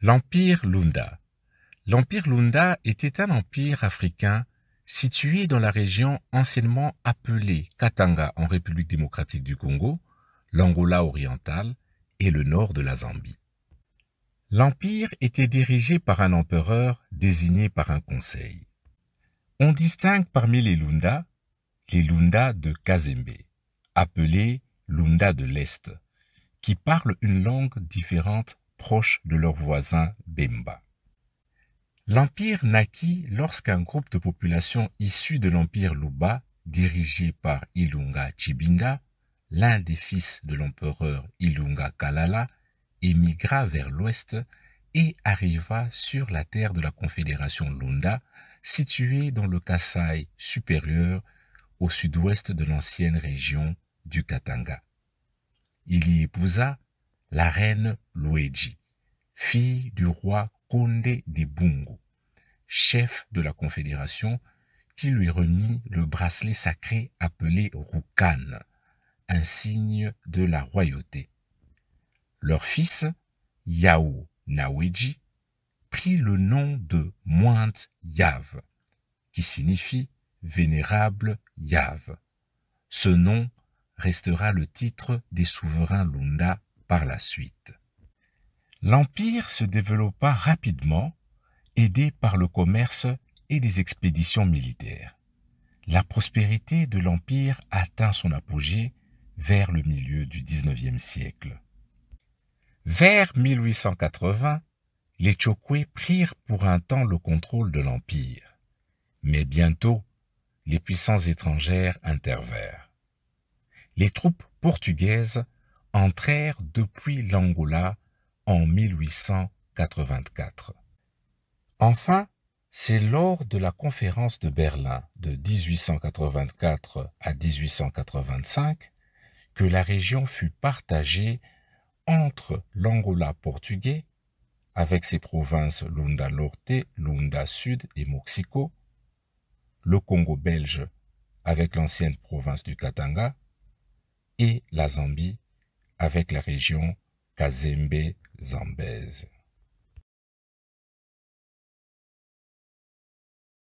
L'Empire Lunda. L'Empire Lunda était un empire africain situé dans la région anciennement appelée Katanga en République démocratique du Congo, l'Angola orientale et le nord de la Zambie. L'empire était dirigé par un empereur désigné par un conseil. On distingue parmi les Lunda les Lunda de Kazembe, appelés Lunda de l'Est, qui parlent une langue différente proche de leur voisin Bemba. L'empire naquit lorsqu'un groupe de population issu de l'empire Luba, dirigé par Ilunga Chibinga, l'un des fils de l'empereur Ilunga Kalala, émigra vers l'ouest et arriva sur la terre de la Confédération Lunda, située dans le Kassai supérieur au sud-ouest de l'ancienne région du Katanga. Il y épousa la reine Luigi, fille du roi Condé de Bungo, chef de la Confédération, qui lui remit le bracelet sacré appelé Rukan, un signe de la royauté. Leur fils, Yao Naweji, prit le nom de Mointe Yav, qui signifie Vénérable Yav. Ce nom restera le titre des souverains Lunda par la suite. L'Empire se développa rapidement, aidé par le commerce et des expéditions militaires. La prospérité de l'Empire atteint son apogée vers le milieu du XIXe siècle. Vers 1880, les Chokwe prirent pour un temps le contrôle de l'Empire. Mais bientôt, les puissances étrangères intervinrent. Les troupes portugaises entrèrent depuis l'Angola en 1884. Enfin, c'est lors de la conférence de Berlin de 1884 à 1885 que la région fut partagée entre l'Angola portugais, avec ses provinces Lunda Norte, Lunda Sud et Moxico, le Congo belge, avec l'ancienne province du Katanga, et la Zambie avec la région Kazembe-Zambèze.